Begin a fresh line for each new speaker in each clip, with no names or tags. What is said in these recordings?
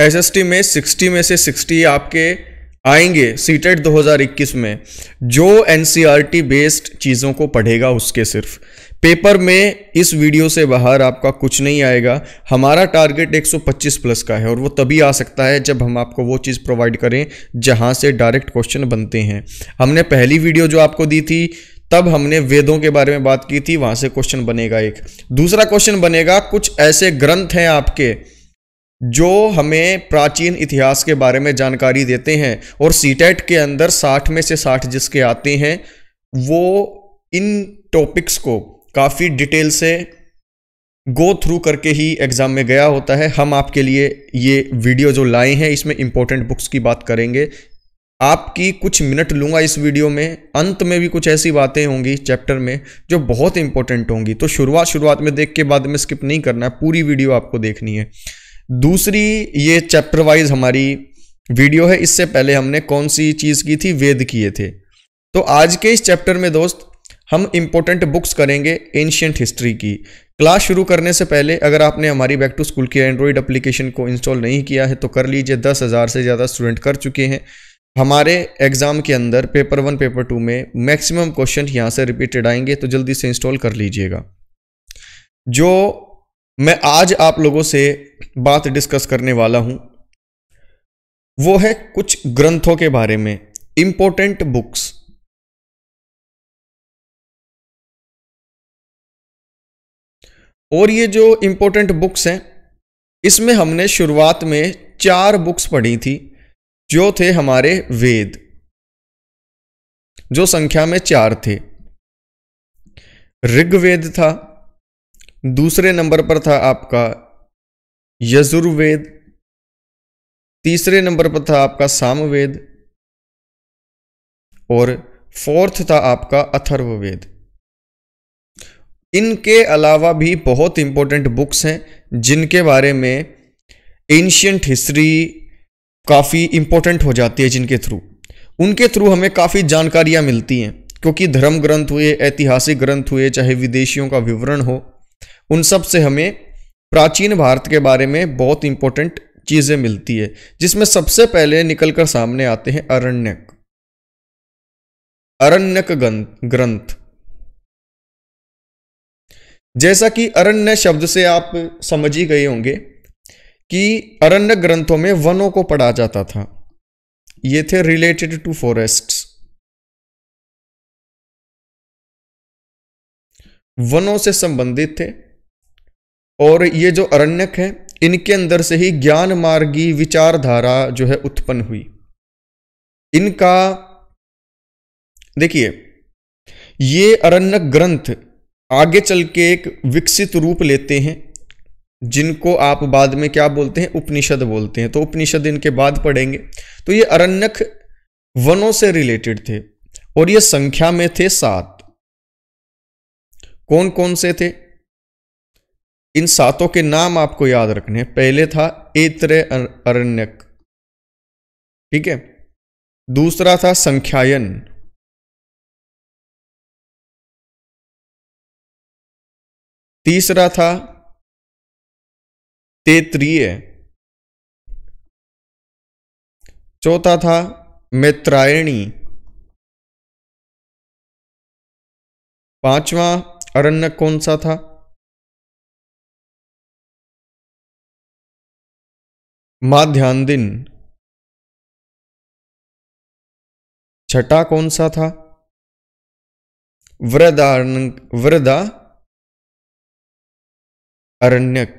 SST में 60 में से 60 आपके आएंगे सीटेट 2021 में जो एनसीईआरटी बेस्ड चीज़ों को पढ़ेगा उसके सिर्फ पेपर में इस वीडियो से बाहर आपका कुछ नहीं आएगा हमारा टारगेट 125 प्लस का है और वो तभी आ सकता है जब हम आपको वो चीज़ प्रोवाइड करें जहां से डायरेक्ट क्वेश्चन बनते हैं हमने पहली वीडियो जो आपको दी थी तब हमने वेदों के बारे में बात की थी वहां से क्वेश्चन बनेगा एक दूसरा क्वेश्चन बनेगा कुछ ऐसे ग्रंथ हैं आपके जो हमें प्राचीन इतिहास के बारे में जानकारी देते हैं और सीटेट e के अंदर साठ में से साठ जिसके आते हैं वो इन टॉपिक्स को काफ़ी डिटेल से गो थ्रू करके ही एग्ज़ाम में गया होता है हम आपके लिए ये वीडियो जो लाए हैं इसमें इम्पोर्टेंट बुक्स की बात करेंगे आपकी कुछ मिनट लूँगा इस वीडियो में अंत में भी कुछ ऐसी बातें होंगी चैप्टर में जो बहुत इंपॉर्टेंट होंगी तो शुरुआत शुरुआत में देख के बाद में स्किप नहीं करना है पूरी वीडियो आपको देखनी है दूसरी ये चैप्टर वाइज हमारी वीडियो है इससे पहले हमने कौन सी चीज़ की थी वेद किए थे तो आज के इस चैप्टर में दोस्त हम इम्पोर्टेंट बुक्स करेंगे एंशियंट हिस्ट्री की क्लास शुरू करने से पहले अगर आपने हमारी बैक टू स्कूल की एंड्रॉयड एप्लीकेशन को इंस्टॉल नहीं किया है तो कर लीजिए दस हज़ार से ज़्यादा स्टूडेंट कर चुके हैं हमारे एग्ज़ाम के अंदर पेपर वन पेपर टू में मैक्सिमम क्वेश्चन यहाँ से रिपीटेड आएंगे तो जल्दी से इंस्टॉल कर लीजिएगा जो मैं आज आप लोगों से
बात डिस्कस करने वाला हूं वो है कुछ ग्रंथों के बारे में इंपॉर्टेंट बुक्स और ये जो इंपॉर्टेंट बुक्स हैं इसमें
हमने शुरुआत में चार बुक्स पढ़ी थी जो थे हमारे वेद जो संख्या में चार थे ऋग्वेद था दूसरे नंबर पर था आपका
यजुर्वेद तीसरे नंबर पर था आपका सामवेद और फोर्थ था आपका अथर्ववेद
इनके अलावा भी बहुत इंपॉर्टेंट बुक्स हैं जिनके बारे में एंशियंट हिस्ट्री काफ़ी इंपॉर्टेंट हो जाती है जिनके थ्रू उनके थ्रू हमें काफ़ी जानकारियां मिलती हैं क्योंकि धर्म ग्रंथ हुए ऐतिहासिक ग्रंथ हुए चाहे विदेशियों का विवरण हो उन सब से हमें प्राचीन भारत के बारे में बहुत इंपॉर्टेंट चीज़ें मिलती है जिसमें सबसे पहले निकलकर सामने आते हैं अरण्यक
अरण्यक ग्रंथ जैसा कि अरण्य शब्द से आप समझ ही गए होंगे कि अरण्य ग्रंथों में वनों को पढ़ा जाता था ये थे रिलेटेड टू फॉरेस्ट्स वनों से संबंधित थे और ये जो अरण्यक है इनके अंदर
से ही ज्ञान मार्गी विचारधारा जो है उत्पन्न हुई इनका देखिए ये अरण्यक ग्रंथ आगे चल के एक विकसित रूप लेते हैं जिनको आप बाद में क्या बोलते हैं उपनिषद बोलते हैं तो उपनिषद इनके बाद पढ़ेंगे तो ये अरण्यक वनों से रिलेटेड थे और ये संख्या में थे सात कौन कौन से थे इन सातों के नाम आपको याद रखने पहले
था एत्रे अरण्यक ठीक है दूसरा था संख्यायन तीसरा था तेत्रीय चौथा था मैत्रायणी पांचवा अरण्य कौन सा था माध्यान दिन छठा कौन सा था वृदारण वृदा अरण्यक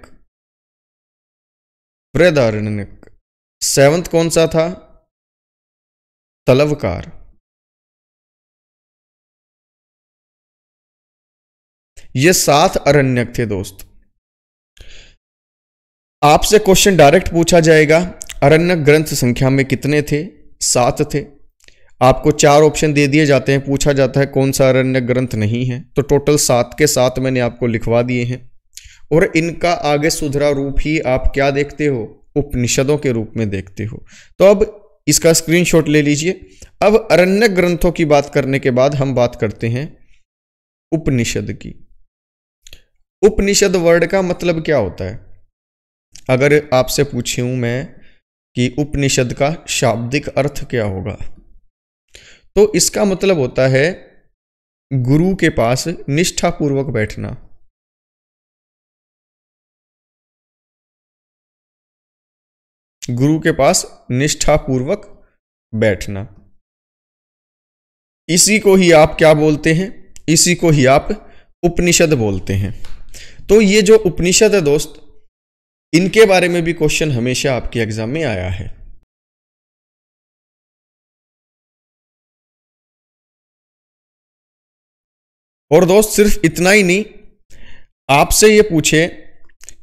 वृदारण्यक सेवंथ कौन सा था तलवकार ये सात अरण्यक थे दोस्त आपसे
क्वेश्चन डायरेक्ट पूछा जाएगा अरण्य ग्रंथ संख्या में कितने थे सात थे आपको चार ऑप्शन दे दिए जाते हैं पूछा जाता है कौन सा अरण्य ग्रंथ नहीं है तो टोटल सात के साथ मैंने आपको लिखवा दिए हैं और इनका आगे सुधरा रूप ही आप क्या देखते हो उपनिषदों के रूप में देखते हो तो अब इसका स्क्रीनशॉट ले लीजिए अब अरण्य ग्रंथों की बात करने के बाद हम बात करते हैं उपनिषद की उपनिषद वर्ड का मतलब क्या होता है अगर आपसे हूं मैं कि उपनिषद का शाब्दिक अर्थ क्या होगा
तो इसका मतलब होता है गुरु के पास निष्ठापूर्वक बैठना गुरु के पास निष्ठापूर्वक बैठना इसी को ही आप क्या बोलते हैं इसी को ही आप
उपनिषद बोलते हैं तो ये जो उपनिषद है दोस्त इनके बारे में भी
क्वेश्चन हमेशा आपके एग्जाम में आया है और दोस्त सिर्फ इतना ही नहीं आपसे ये पूछे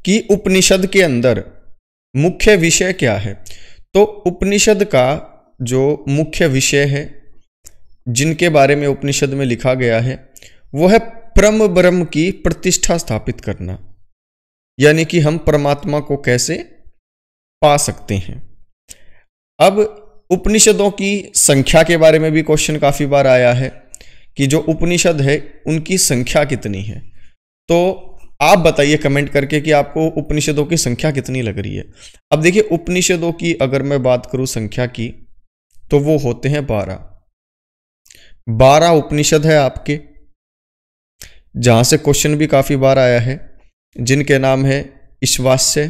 कि उपनिषद के अंदर
मुख्य विषय क्या है तो उपनिषद का जो मुख्य विषय है जिनके बारे में उपनिषद में लिखा गया है वो है परम ब्रह्म की प्रतिष्ठा स्थापित करना यानी कि हम परमात्मा को कैसे पा सकते हैं अब उपनिषदों की संख्या के बारे में भी क्वेश्चन काफ़ी बार आया है कि जो उपनिषद है उनकी संख्या कितनी है तो आप बताइए कमेंट करके कि आपको उपनिषदों की संख्या कितनी लग रही है अब देखिए उपनिषदों की अगर मैं बात करूं संख्या की तो वो होते हैं बारह बारह उपनिषद है आपके जहां
से क्वेश्चन भी काफ़ी बार आया है जिनके नाम है ईश्वास्य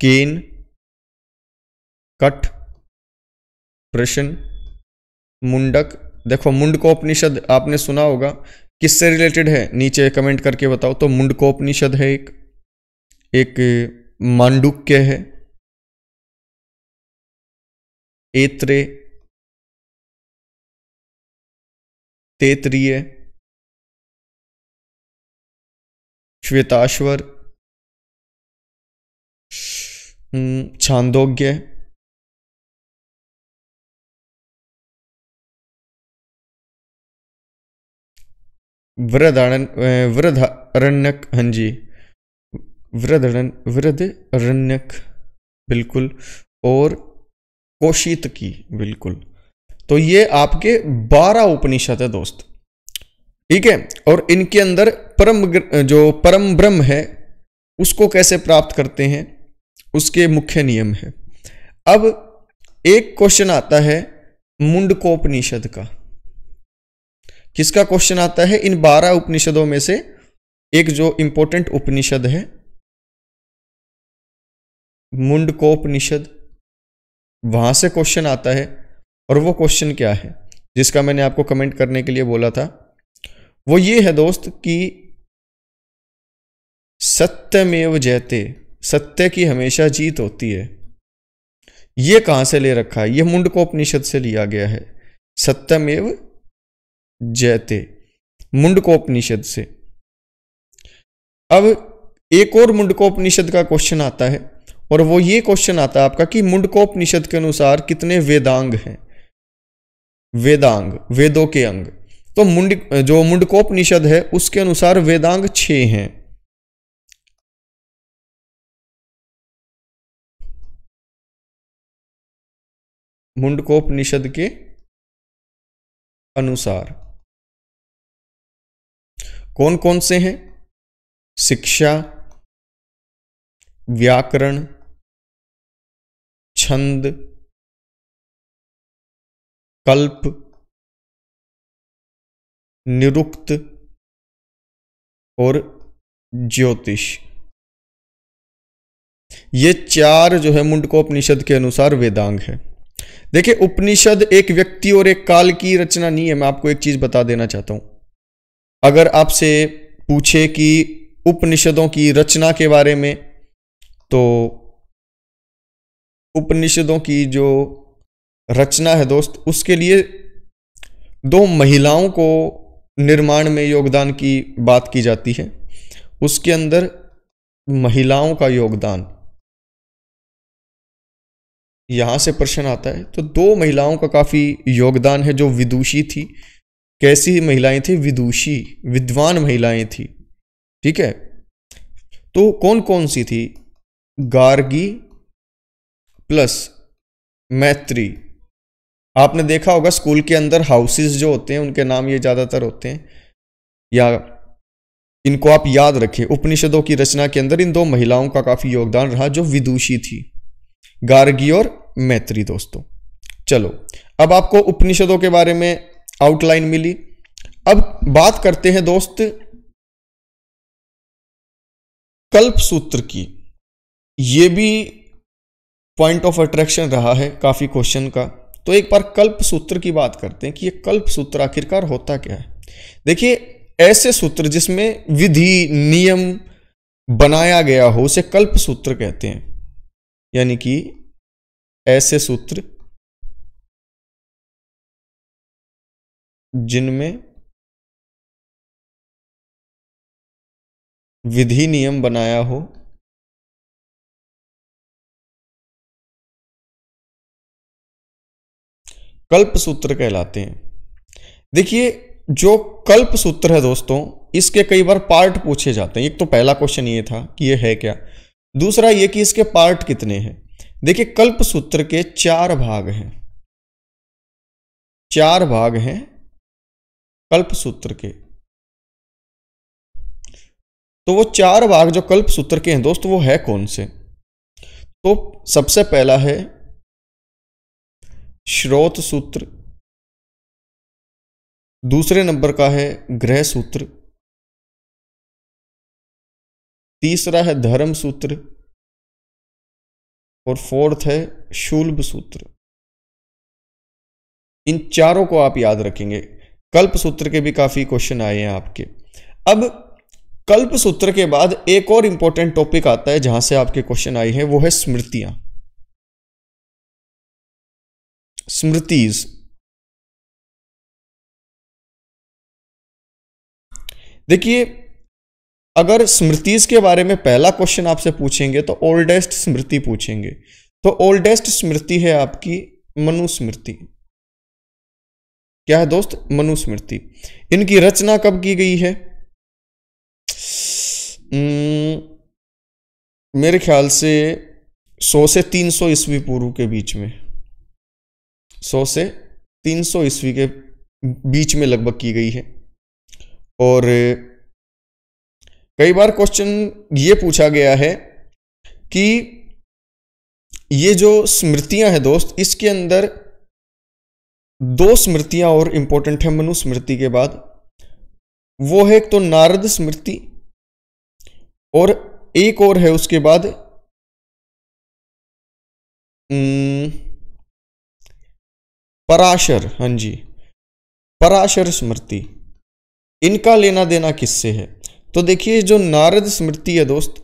केन कट प्रश्न मुंडक देखो मुंडकोपनिषद आपने सुना होगा
किससे रिलेटेड है नीचे कमेंट करके बताओ तो मुंडकोपनिषद है एक एक
मांडुक्य है एत्रे तेत्रीय श्वेताश्वर हम्म, छांदोग्य वृदारण वृदारण्यक हाँ जी वृदरण
वृद अरण्यक बिल्कुल और कोशित की बिल्कुल तो ये आपके बारह उपनिषद है दोस्त ठीक है और इनके अंदर परम जो परम ब्रह्म है उसको कैसे प्राप्त करते हैं उसके मुख्य नियम है अब एक क्वेश्चन आता है मुंडकोपनिषद का किसका क्वेश्चन आता है इन बारह उपनिषदों में से एक जो इंपॉर्टेंट उपनिषद है मुंडकोपनिषद वहां से क्वेश्चन आता है और वो क्वेश्चन क्या है जिसका मैंने आपको कमेंट करने के लिए बोला था वो ये है दोस्त कि सत्यमेव जयते सत्य की हमेशा जीत होती है ये कहाँ से ले रखा है ये मुंडकोपनिषद से लिया गया है सत्यमेव जयते मुंडकोपनिषद से अब एक और मुंडकोपनिषद का क्वेश्चन आता है और वो ये क्वेश्चन आता है आपका कि मुंडकोपनिषद के अनुसार कितने वेदांग हैं वेदांग वेदों के अंग तो मुंड जो मुंडकोपनिषद
है उसके अनुसार वेदांग छ हैं मुंडकोपनिषद के अनुसार कौन कौन से हैं शिक्षा व्याकरण छंद कल्प निरुक्त और ज्योतिष ये चार जो है मुंडको उपनिषद के अनुसार वेदांग है देखिए
उपनिषद एक व्यक्ति और एक काल की रचना नहीं है मैं आपको एक चीज बता देना चाहता हूं अगर आपसे पूछे कि उपनिषदों की रचना के बारे में तो उपनिषदों की जो रचना है दोस्त उसके लिए दो महिलाओं को निर्माण में योगदान की बात की जाती है उसके अंदर महिलाओं का योगदान यहां से प्रश्न आता है तो दो महिलाओं का काफ़ी योगदान है जो विदुषी थी कैसी महिलाएं थी विदुषी विद्वान महिलाएं थी ठीक है तो कौन कौन सी थी गार्गी प्लस मैत्री आपने देखा होगा स्कूल के अंदर हाउसेज जो होते हैं उनके नाम ये ज़्यादातर होते हैं या इनको आप याद रखें उपनिषदों की रचना के अंदर इन दो महिलाओं का काफ़ी योगदान रहा जो विदुषी थी गार्गी और मैत्री दोस्तों चलो अब आपको उपनिषदों के बारे में आउटलाइन मिली अब बात करते
हैं दोस्त कल्प सूत्र की ये भी पॉइंट ऑफ अट्रैक्शन रहा है काफ़ी क्वेश्चन का तो
एक बार कल्प सूत्र की बात करते हैं कि ये कल्प सूत्र आखिरकार होता क्या है देखिए ऐसे सूत्र जिसमें विधि नियम बनाया गया हो उसे कल्प
सूत्र कहते हैं यानी कि ऐसे सूत्र जिनमें विधि नियम बनाया हो कल्प सूत्र कहलाते हैं देखिए जो कल्प सूत्र है
दोस्तों इसके कई बार पार्ट पूछे जाते हैं एक तो पहला क्वेश्चन ये था कि ये है क्या दूसरा ये कि इसके पार्ट कितने हैं देखिए कल्प सूत्र के चार भाग हैं
चार भाग हैं कल्प सूत्र के तो वो चार भाग जो कल्प सूत्र के हैं दोस्तों वो है कौन से तो सबसे पहला है श्रोत सूत्र दूसरे नंबर का है ग्रह सूत्र तीसरा है धर्म सूत्र और फोर्थ है शुल्भ सूत्र इन चारों को आप याद रखेंगे कल्प सूत्र के भी काफ़ी क्वेश्चन आए हैं आपके
अब कल्प सूत्र के बाद एक और इंपॉर्टेंट टॉपिक आता है जहां से आपके
क्वेश्चन आए हैं वो है स्मृतियां स्मृतिज देखिए अगर स्मृतिज के बारे में पहला क्वेश्चन आपसे पूछेंगे
तो ओल्डेस्ट स्मृति पूछेंगे तो ओल्डेस्ट स्मृति है आपकी मनुस्मृति
क्या है दोस्त मनुस्मृति इनकी रचना कब की गई है हम्म, मेरे
ख्याल से 100 से 300 ईस्वी पूर्व के बीच में सौ से तीन सौ ईस्वी के बीच में लगभग की गई है और कई बार क्वेश्चन ये पूछा गया है कि ये जो स्मृतियां हैं दोस्त इसके अंदर दो स्मृतियां और इंपॉर्टेंट है मनुस्मृति के बाद
वो है एक तो नारद स्मृति और एक और है उसके बाद पराशर हाँ जी पराशर स्मृति इनका
लेना देना किससे है तो देखिए जो नारद स्मृति है दोस्त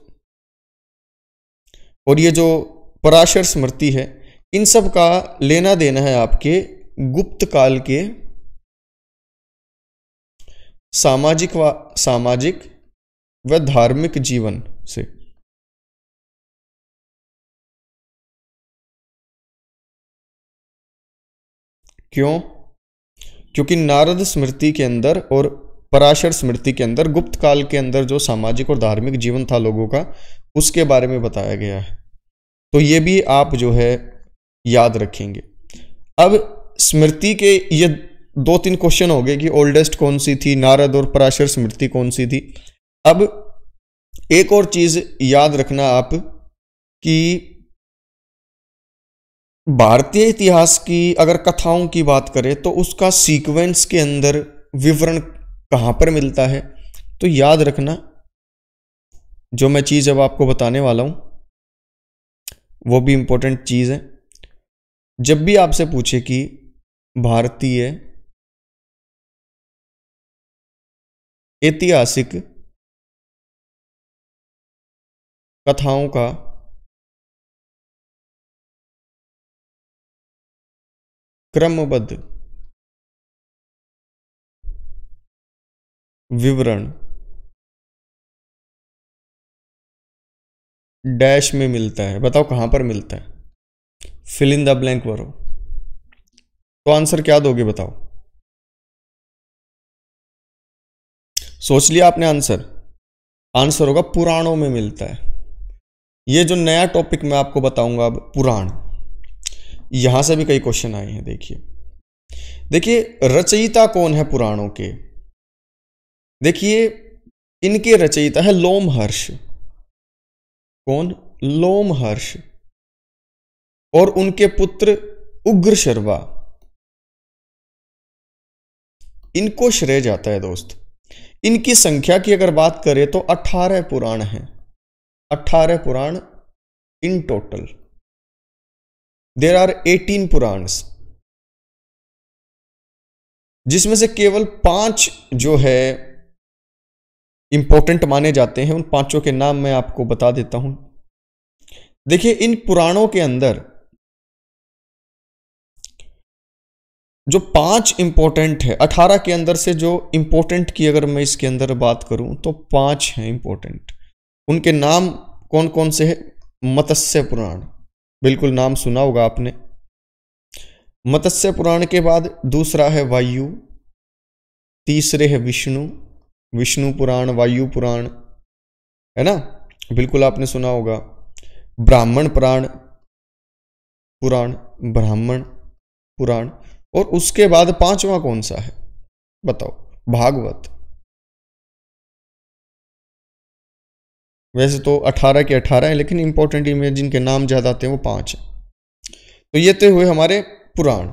और ये जो पराशर स्मृति है इन सब का लेना देना है आपके
गुप्त काल के सामाजिक व सामाजिक व धार्मिक जीवन से क्यों क्योंकि नारद स्मृति के अंदर और पराशर
स्मृति के अंदर गुप्त काल के अंदर जो सामाजिक और धार्मिक जीवन था लोगों का उसके बारे में बताया गया है तो ये भी आप जो है याद रखेंगे अब स्मृति के ये दो तीन क्वेश्चन हो गए कि ओल्डेस्ट कौन सी थी नारद और पराशर स्मृति कौन सी थी अब एक और चीज़ याद रखना आप कि भारतीय इतिहास की अगर कथाओं की बात करें तो उसका सीक्वेंस के अंदर विवरण कहाँ पर मिलता है तो याद रखना जो मैं चीज़ अब आपको बताने वाला हूँ
वो भी इम्पोर्टेंट चीज़ है जब भी आपसे पूछे कि भारतीय ऐतिहासिक कथाओं का क्रमबद्ध विवरण डैश में मिलता है बताओ कहां पर मिलता है फिल इन द ब्लैंक वरो तो आंसर क्या दोगे बताओ सोच लिया आपने आंसर आंसर होगा पुराणों में मिलता है ये
जो नया टॉपिक मैं आपको बताऊंगा अब पुराण यहां से भी कई क्वेश्चन आए हैं देखिए देखिए रचयिता कौन है पुराणों के देखिए इनके रचयिता है लोमहर्ष कौन
लोमहर्ष और उनके पुत्र उग्र शर्वा इनको श्रेय जाता है दोस्त
इनकी संख्या की अगर बात करें तो 18 पुराण हैं 18 Purana
in total there are eighteen Puranas जिसमें से केवल पांच जो है
इंपॉर्टेंट माने जाते हैं उन पांचों के नाम मैं आपको बता देता हूं देखिए इन पुराणों के अंदर जो पांच इंपॉर्टेंट है अठारह के अंदर से जो इंपॉर्टेंट की अगर मैं इसके अंदर बात करूं तो पांच है इंपॉर्टेंट उनके नाम कौन कौन से है मत्स्य पुराण बिल्कुल नाम सुना होगा आपने मत्स्य पुराण के बाद दूसरा है वायु तीसरे है विष्णु विष्णु पुराण वायु पुराण है ना बिल्कुल आपने सुना होगा ब्राह्मण पुराण पुराण ब्राह्मण पुराण
और उसके बाद पांचवा कौन सा है बताओ भागवत वैसे तो 18 के 18 हैं लेकिन इंपॉर्टेंट
इमेज जिनके नाम ज़्यादा आते हैं वो पाँच हैं तो ये तो हुए हमारे पुराण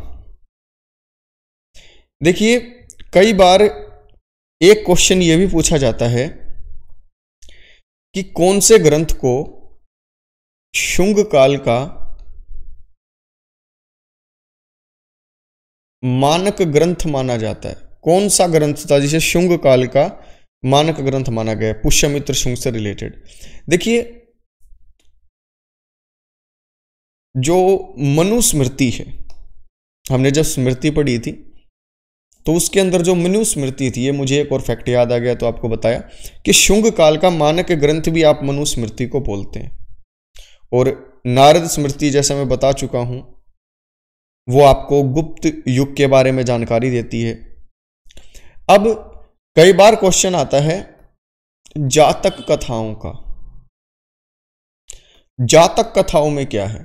देखिए कई बार एक क्वेश्चन ये
भी पूछा जाता है कि कौन से ग्रंथ को शुंग काल का मानक ग्रंथ माना जाता है कौन सा ग्रंथ था जिसे शुंग काल का
मानक ग्रंथ माना गया है पुष्यमित्र शुंग से रिलेटेड देखिए जो मनुस्मृति है हमने जब स्मृति पढ़ी थी तो उसके अंदर जो मनुस्मृति थी ये मुझे एक और फैक्ट याद आ गया तो आपको बताया कि शुंग काल का मानक ग्रंथ भी आप मनुस्मृति को बोलते हैं और नारद स्मृति जैसा मैं बता चुका हूं वो आपको गुप्त युग के बारे में जानकारी देती है अब कई बार क्वेश्चन आता है जातक कथाओं का जातक कथाओं में क्या है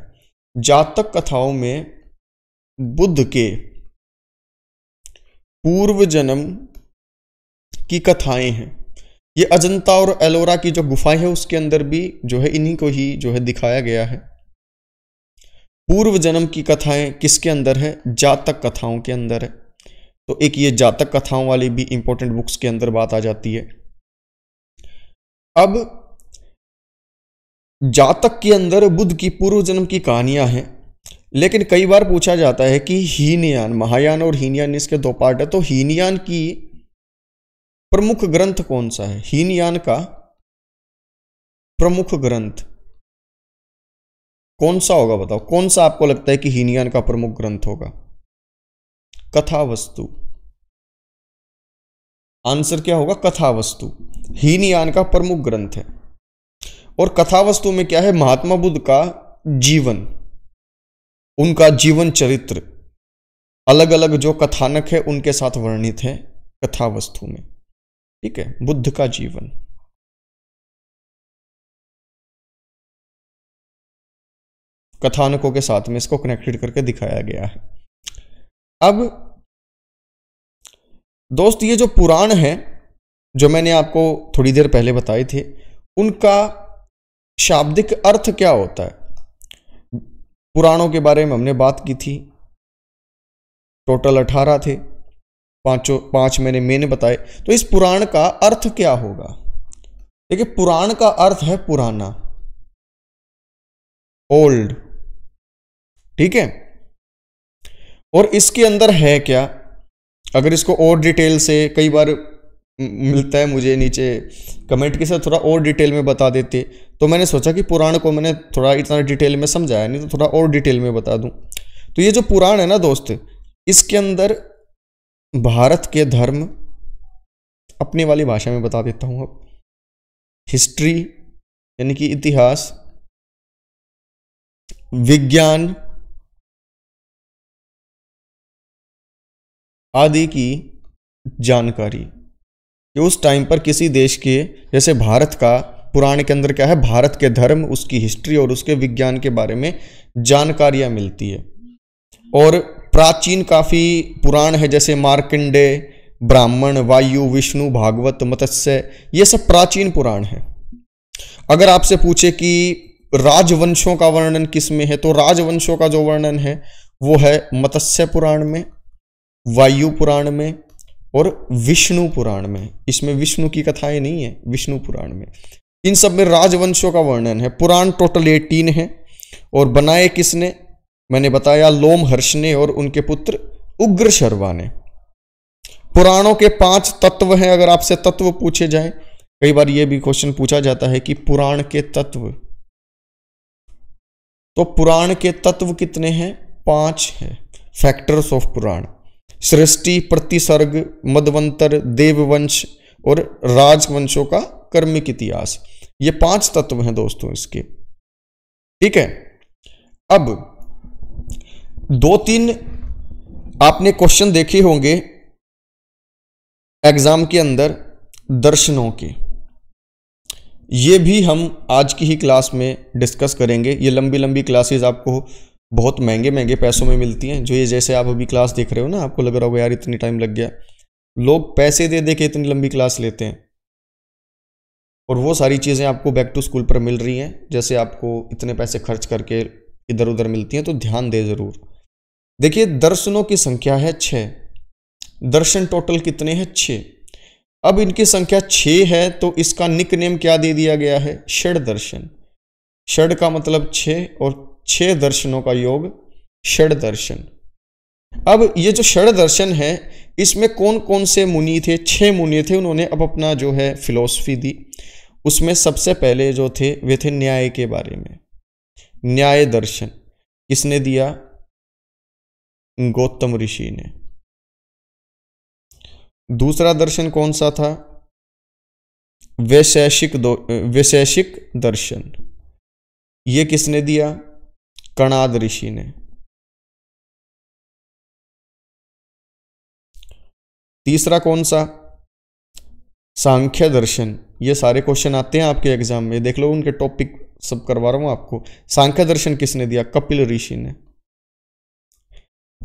जातक कथाओं में बुद्ध के पूर्व जन्म की कथाएं हैं ये अजंता और एलोरा की जो गुफाएं हैं उसके अंदर भी जो है इन्हीं को ही जो है दिखाया गया है पूर्व जन्म की कथाएं किसके अंदर है जातक कथाओं के अंदर है तो एक ये जातक कथाओं वाली भी इंपॉर्टेंट बुक्स के अंदर बात आ जाती है अब जातक के अंदर बुद्ध की पूर्व जन्म की कहानियां हैं लेकिन कई बार पूछा जाता है कि हीनयान महायान और हीनयान इसके दो पार्ट है तो हीनयान की प्रमुख ग्रंथ कौन सा है हीनयान का प्रमुख ग्रंथ
कौन सा होगा बताओ कौन सा आपको लगता है कि हीनयान का प्रमुख ग्रंथ होगा कथा वस्तु आंसर क्या होगा कथा
वस्तु हीनयान का प्रमुख ग्रंथ है और कथा वस्तु में क्या है महात्मा बुद्ध का जीवन उनका जीवन चरित्र
अलग अलग जो कथानक है उनके साथ वर्णित है कथा वस्तु में ठीक है बुद्ध का जीवन कथानकों के साथ में इसको कनेक्टेड करके दिखाया गया है अब दोस्त ये जो पुराण हैं जो
मैंने आपको थोड़ी देर पहले बताए थे उनका शाब्दिक अर्थ क्या होता है पुराणों के बारे में हमने बात की थी टोटल अठारह थे पांचों पांच मैंने मैंने बताए तो इस पुराण का
अर्थ क्या होगा देखिए पुराण का अर्थ है पुराना ओल्ड ठीक है और
इसके अंदर है क्या अगर इसको और डिटेल से कई बार मिलता है मुझे नीचे कमेंट के साथ थोड़ा और डिटेल में बता देते तो मैंने सोचा कि पुराण को मैंने थोड़ा इतना डिटेल में समझाया नहीं तो थोड़ा और डिटेल में बता दूं तो ये जो पुराण है ना दोस्त इसके अंदर भारत के धर्म अपने वाली भाषा
में बता देता हूँ अब हिस्ट्री यानी कि इतिहास विज्ञान आदि की जानकारी कि उस टाइम
पर किसी देश के जैसे भारत का पुराण के अंदर क्या है भारत के धर्म उसकी हिस्ट्री और उसके विज्ञान के बारे में जानकारियाँ मिलती है और प्राचीन काफ़ी पुराण है जैसे मार्कंडे ब्राह्मण वायु विष्णु भागवत मत्स्य ये सब प्राचीन पुराण है अगर आपसे पूछे कि राजवंशों का वर्णन किस में है तो राजवंशों का जो वर्णन है वो है मत्स्य पुराण में वायु पुराण में और विष्णु पुराण में इसमें विष्णु की कथाएं नहीं है विष्णु पुराण में इन सब में राजवंशों का वर्णन है पुराण टोटल एटीन है और बनाए किसने मैंने बताया लोम हर्ष ने और उनके पुत्र उग्र शर्वा ने पुराणों के पांच तत्व हैं अगर आपसे तत्व पूछे जाए कई बार यह भी क्वेश्चन पूछा जाता है कि पुराण के तत्व तो पुराण के तत्व कितने हैं पांच है फैक्टर्स ऑफ पुराण सृष्टि प्रतिसर्ग मदवंतर देववंश और राजवंशों का कर्मिक इतिहास ये पांच तत्व हैं दोस्तों इसके ठीक है अब दो तीन आपने क्वेश्चन देखे होंगे एग्जाम के अंदर दर्शनों के ये भी हम आज की ही क्लास में डिस्कस करेंगे ये लंबी लंबी क्लासेस आपको बहुत महंगे महंगे पैसों में मिलती हैं जो ये जैसे आप अभी क्लास देख रहे हो ना आपको लग रहा होगा यार इतनी टाइम लग गया लोग पैसे दे दे के इतनी लंबी क्लास लेते हैं और वो सारी चीज़ें आपको बैक टू स्कूल पर मिल रही हैं जैसे आपको इतने पैसे खर्च करके इधर उधर मिलती हैं तो ध्यान दें ज़रूर देखिए दर्शनों की संख्या है छः दर्शन टोटल कितने हैं छः अब इनकी संख्या छः है तो इसका निक नेम क्या दे दिया गया है षड दर्शन षड का मतलब छः और छह दर्शनों का योग षड दर्शन अब ये जो षड दर्शन है इसमें कौन कौन से मुनि थे छह मुनि थे उन्होंने अब अपना जो है फिलोसफी दी उसमें सबसे पहले जो थे वे थे न्याय के बारे में
न्याय दर्शन किसने दिया गौतम ऋषि ने दूसरा दर्शन कौन सा था वैशेषिक वैशेषिक दर्शन ये किसने दिया कणाद ऋषि ने तीसरा कौन सा सांख्य
दर्शन ये सारे क्वेश्चन आते हैं आपके एग्जाम में देख लो उनके टॉपिक सब करवा रहा हूं आपको सांख्य दर्शन किसने दिया कपिल ऋषि ने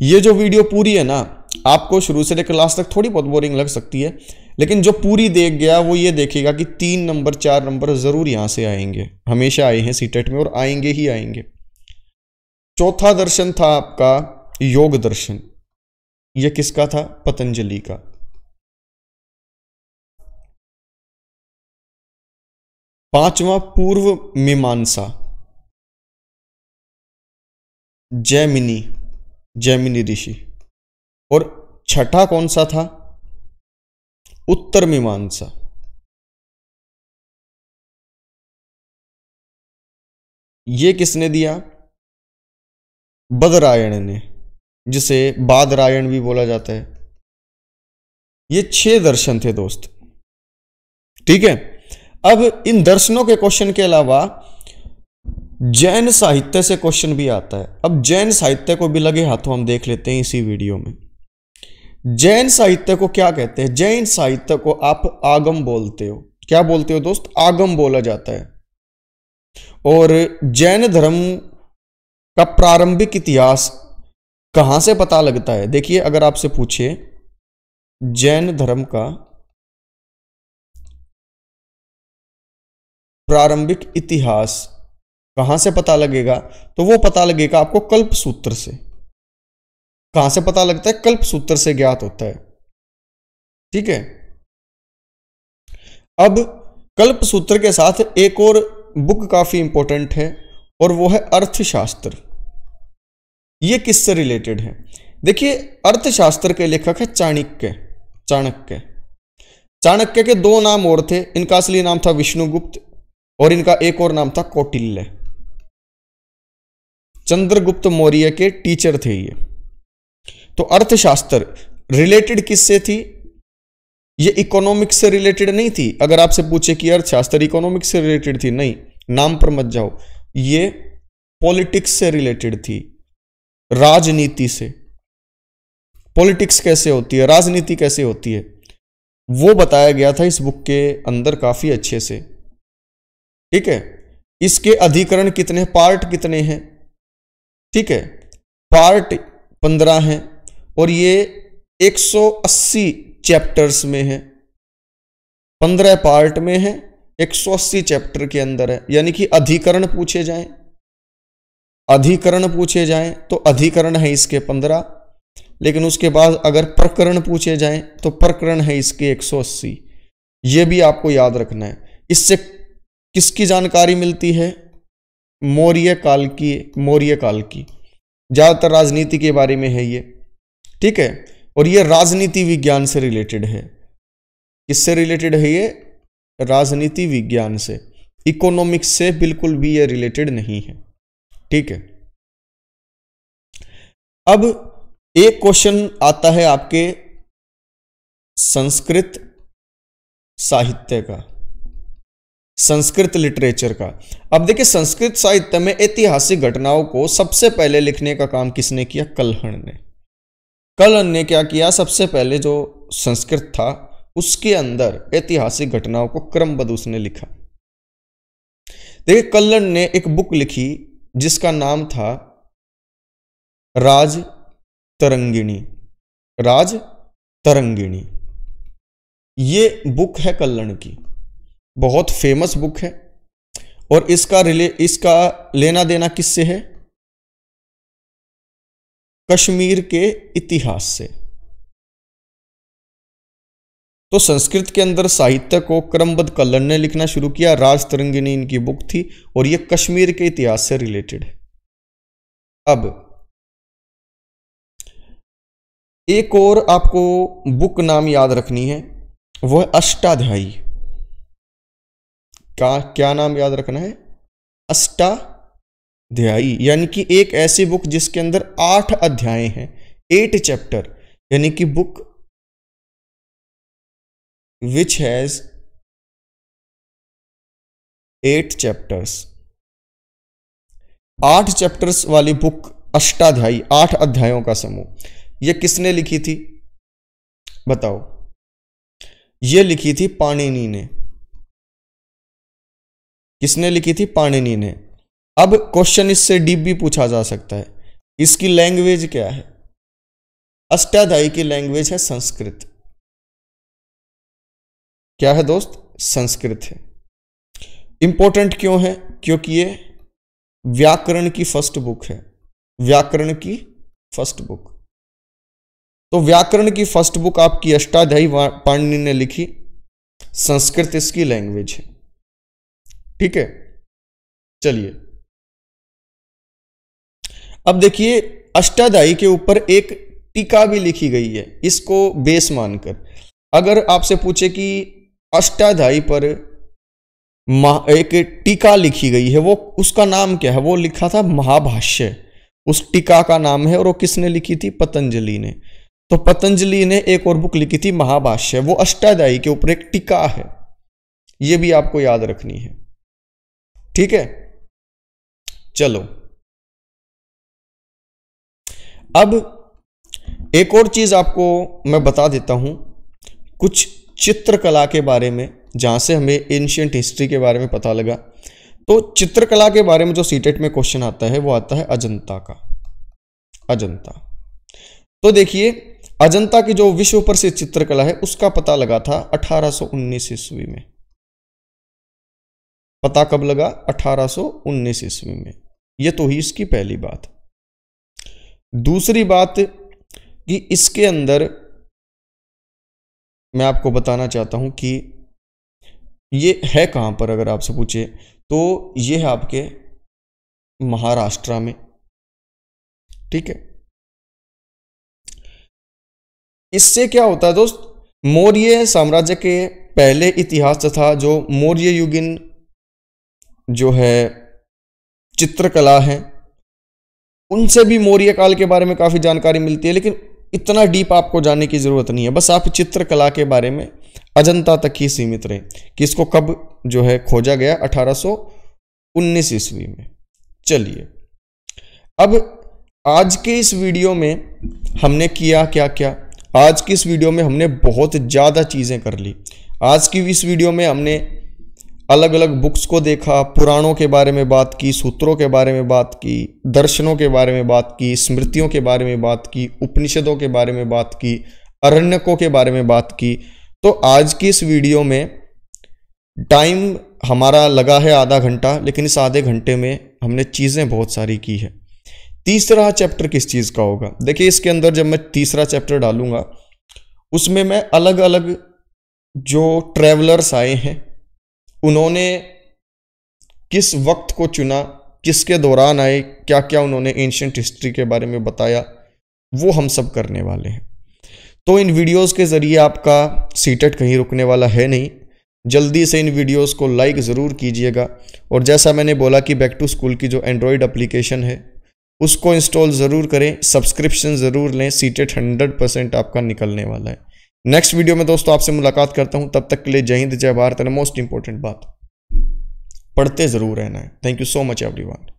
ये जो वीडियो पूरी है ना आपको शुरू से लेकर लास्ट तक थोड़ी बहुत बोरिंग लग सकती है लेकिन जो पूरी देख गया वो ये देखेगा कि तीन नंबर चार नंबर ज़रूर यहां से आएंगे हमेशा आए हैं सीटेट में और आएंगे
ही आएंगे चौथा दर्शन था आपका योग दर्शन यह किसका था पतंजलि का पांचवा पूर्व मीमांसा जैमिनी जैमिनी ऋषि और छठा कौन सा था उत्तर मीमांसा ये किसने दिया बदरायण ने जिसे बादरायण
भी बोला जाता है ये छह दर्शन थे दोस्त ठीक है अब इन दर्शनों के क्वेश्चन के अलावा जैन साहित्य से क्वेश्चन भी आता है अब जैन साहित्य को भी लगे हाथों हम देख लेते हैं इसी वीडियो में जैन साहित्य को क्या कहते हैं जैन साहित्य को आप आगम बोलते हो क्या बोलते हो दोस्त आगम बोला जाता है और जैन धर्म का प्रारंभिक इतिहास कहां से पता लगता है देखिए
अगर आपसे पूछे जैन धर्म का प्रारंभिक इतिहास कहां से पता लगेगा तो वो पता लगेगा आपको कल्प सूत्र से कहां से पता लगता है कल्प सूत्र से ज्ञात होता है ठीक है
अब कल्प सूत्र के साथ एक और बुक काफी इंपॉर्टेंट है और वो है अर्थशास्त्र ये किससे रिलेटेड है देखिए अर्थशास्त्र के लेखक है चाणक्य चाणक्य चाणक्य के दो नाम और थे इनका असली नाम था विष्णुगुप्त और इनका एक और नाम था कौटिल्य चंद्रगुप्त मौर्य के टीचर थे ये तो अर्थशास्त्र रिलेटेड किससे थी ये इकोनॉमिक्स से रिलेटेड नहीं थी अगर आपसे पूछे कि अर्थशास्त्र इकोनॉमिक्स से रिलेटेड थी नहीं नाम पर मत जाओ ये पॉलिटिक्स से रिलेटेड थी राजनीति से पॉलिटिक्स कैसे होती है राजनीति कैसे होती है वो बताया गया था इस बुक के अंदर काफ़ी अच्छे से ठीक है इसके अधिकरण कितने पार्ट कितने हैं ठीक है पार्ट पंद्रह हैं और ये 180 चैप्टर्स में है पंद्रह पार्ट में है 180 चैप्टर के अंदर है यानी कि अधिकरण पूछे जाएं अधिकरण पूछे जाएं तो अधिकरण है इसके पंद्रह लेकिन उसके बाद अगर प्रकरण पूछे जाएं तो प्रकरण है इसके एक सौ अस्सी ये भी आपको याद रखना है इससे किसकी जानकारी मिलती है मौर्य काल की मौर्य काल की ज़्यादातर राजनीति के बारे में है ये ठीक है और ये राजनीति विज्ञान से रिलेटेड है किससे रिलेटेड है ये राजनीति विज्ञान से इकोनॉमिक्स से बिल्कुल भी ये रिलेटेड नहीं है
ठीक है अब एक क्वेश्चन आता है आपके संस्कृत साहित्य
का संस्कृत लिटरेचर का अब देखिए संस्कृत साहित्य में ऐतिहासिक घटनाओं को सबसे पहले लिखने का काम किसने किया कलहण ने कलहण ने क्या किया सबसे पहले जो संस्कृत था उसके अंदर ऐतिहासिक घटनाओं को क्रमबद्ध उसने लिखा देखिए कल्लन ने एक बुक लिखी जिसका नाम था राज तरंगिणी राज तरंगिणी ये बुक है कल्लण की बहुत फेमस बुक है और इसका रिले इसका लेना
देना किससे है कश्मीर के इतिहास से तो संस्कृत के अंदर साहित्य को
क्रमबद्ध कल्लन ने लिखना शुरू किया राज तरंगिनी इनकी बुक थी और यह कश्मीर के इतिहास से
रिलेटेड है अब एक और आपको बुक नाम याद रखनी है वह अष्टाध्यायी
का क्या नाम याद रखना है अष्टाध्यायी यानी कि एक ऐसी बुक जिसके अंदर आठ अध्याय हैं एट चैप्टर
यानी कि book which has eight chapters. आठ चैप्टर्स वाली बुक अष्टाध्यायी आठ अध्यायों का समूह यह किसने लिखी थी बताओ यह लिखी थी पाणिनी ने किसने लिखी थी पाणिनी ने अब
क्वेश्चन इससे डीप भी पूछा जा सकता है इसकी लैंग्वेज क्या है
अष्टाध्यायी की लैंग्वेज है संस्कृत क्या है दोस्त संस्कृत है इंपॉर्टेंट क्यों है क्योंकि ये
व्याकरण की फर्स्ट बुक है व्याकरण की फर्स्ट बुक तो व्याकरण की फर्स्ट बुक आपकी अष्टाध्यायी पाणिनि ने लिखी संस्कृत
इसकी लैंग्वेज है ठीक है चलिए अब देखिए अष्टाध्यायी के ऊपर एक टीका भी
लिखी गई है इसको बेस मानकर अगर आपसे पूछे कि अष्टाध्यायी पर एक टीका लिखी गई है वो उसका नाम क्या है वो लिखा था महाभाष्य उस टीका का नाम है और वो किसने लिखी थी पतंजलि ने तो पतंजलि ने एक और बुक लिखी थी महाभाष्य वो अष्टाध्यायी के ऊपर एक टीका है
ये भी आपको याद रखनी है ठीक है चलो अब एक और
चीज आपको मैं बता देता हूं कुछ चित्रकला के बारे में जहाँ से हमें एंशियंट हिस्ट्री के बारे में पता लगा तो चित्रकला के बारे में जो सीटेट में क्वेश्चन आता है वो आता है अजंता का अजंता तो देखिए अजंता की जो विश्व प्रसिद्ध चित्रकला है उसका पता लगा था 1819 ईस्वी में पता कब लगा 1819 ईस्वी में यह तो ही इसकी पहली बात दूसरी बात कि इसके अंदर मैं आपको बताना चाहता हूँ कि
ये है कहाँ पर अगर आपसे पूछे तो ये है आपके महाराष्ट्र में ठीक है इससे क्या होता है दोस्त मौर्य साम्राज्य के पहले इतिहास
तथा जो मौर्य युगिन जो है चित्रकला है उनसे भी मौर्य काल के बारे में काफ़ी जानकारी मिलती है लेकिन इतना डीप आपको जाने की ज़रूरत नहीं है बस आप चित्रकला के बारे में अजंता तक ही सीमित रहें कि इसको कब जो है खोजा गया अठारह ईस्वी में चलिए अब आज के इस वीडियो में हमने किया क्या क्या आज की इस वीडियो में हमने बहुत ज़्यादा चीज़ें कर ली आज की इस वीडियो में हमने अलग अलग बुक्स को देखा पुराणों के बारे में बात की सूत्रों के बारे में बात की दर्शनों के बारे में बात की स्मृतियों के बारे में बात की उपनिषदों के बारे में बात की अरण्यकों के बारे में बात की तो आज की इस वीडियो में टाइम हमारा लगा है आधा घंटा लेकिन इस आधे घंटे में हमने चीज़ें बहुत सारी की है तीसरा चैप्टर किस चीज़ का होगा देखिए इसके अंदर जब मैं तीसरा चैप्टर डालूंगा उसमें मैं अलग अलग जो ट्रैवलर्स आए हैं उन्होंने किस वक्त को चुना किसके दौरान आए क्या क्या उन्होंने एंशंट हिस्ट्री के बारे में बताया वो हम सब करने वाले हैं तो इन वीडियोस के ज़रिए आपका सीटेट कहीं रुकने वाला है नहीं जल्दी से इन वीडियोस को लाइक ज़रूर कीजिएगा और जैसा मैंने बोला कि बैक टू स्कूल की जो एंड्रॉयड अप्लीकेशन है उसको इंस्टॉल ज़रूर करें सब्सक्रिप्शन ज़रूर लें सीटेट हंड्रेड परसेंट आपका निकलने वाला है नेक्स्ट वीडियो में दोस्तों आपसे मुलाकात करता हूं तब तक के लिए जय हिंद जय भारत मोस्ट इंपॉर्टेंट बात पढ़ते ज़रूर रहना है thank you so much everyone